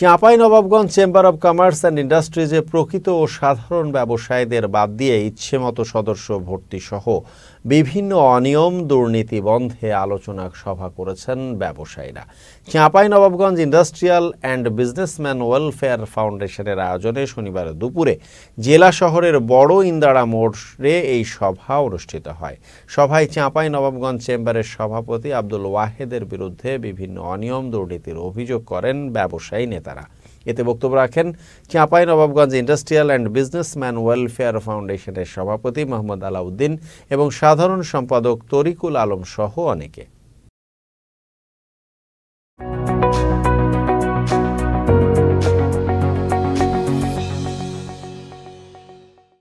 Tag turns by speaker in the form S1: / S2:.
S1: Chapai Nawabganj chamber of commerce and ইন্ডাস্ট্রিজে প্রকৃত ও সাধারণ ব্যবসায়ীদের বাদ দিয়ে ইচ্ছেমতো সদস্য ভর্তিসহ বিভিন্ন অনিয়ম দুর্নীতি বন্ধে আলোচনা সভা করেছেন ব্যবসায়ীরা Chapai Nawabganj industrial and businessman welfare ফাউন্ডেশনের আয়োজনে শনিবার দুপুরে জেলা শহরের বড় ইন্দাড়া মোড়ে এই সভা অনুষ্ঠিত হয় সভায় চাঁপাই নবাবগঞ্জ চেম্বারের সভাপতি আব্দুল ওয়াহেদের বিরুদ্ধে বিভিন্ন অনিয়ম দুর্নীতির অভিযোগ করেন ব্যবসায়ী নেতা তারা এতে বক্তব্য রাখেন Chapai Nawabganj industrial and businessman welfare ফাউন্ডেশনের সভাপতি মোহাম্মদ আলাউদ্দিন এবং সাধারণ সম্পাদক তরিকুল আলম সহ অনেকে